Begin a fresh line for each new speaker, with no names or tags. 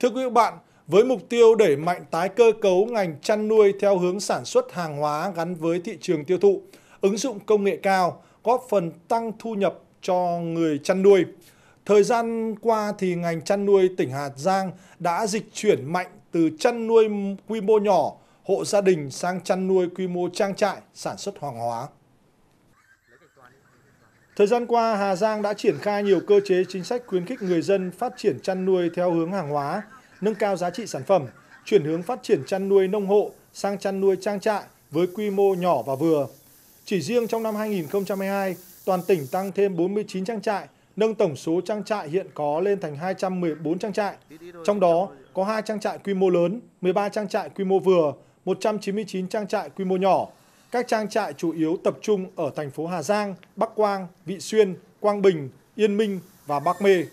Thưa quý vị bạn, với mục tiêu đẩy mạnh tái cơ cấu ngành chăn nuôi theo hướng sản xuất hàng hóa gắn với thị trường tiêu thụ, ứng dụng công nghệ cao góp phần tăng thu nhập cho người chăn nuôi. Thời gian qua thì ngành chăn nuôi tỉnh Hà Giang đã dịch chuyển mạnh từ chăn nuôi quy mô nhỏ, hộ gia đình sang chăn nuôi quy mô trang trại, sản xuất hàng hóa. Thời gian qua, Hà Giang đã triển khai nhiều cơ chế chính sách khuyến khích người dân phát triển chăn nuôi theo hướng hàng hóa, nâng cao giá trị sản phẩm, chuyển hướng phát triển chăn nuôi nông hộ sang chăn nuôi trang trại với quy mô nhỏ và vừa. Chỉ riêng trong năm 2022, toàn tỉnh tăng thêm 49 trang trại, nâng tổng số trang trại hiện có lên thành 214 trang trại. Trong đó có 2 trang trại quy mô lớn, 13 trang trại quy mô vừa, 199 trang trại quy mô nhỏ, các trang trại chủ yếu tập trung ở thành phố Hà Giang, Bắc Quang, Vị Xuyên, Quang Bình, Yên Minh và Bắc Mê.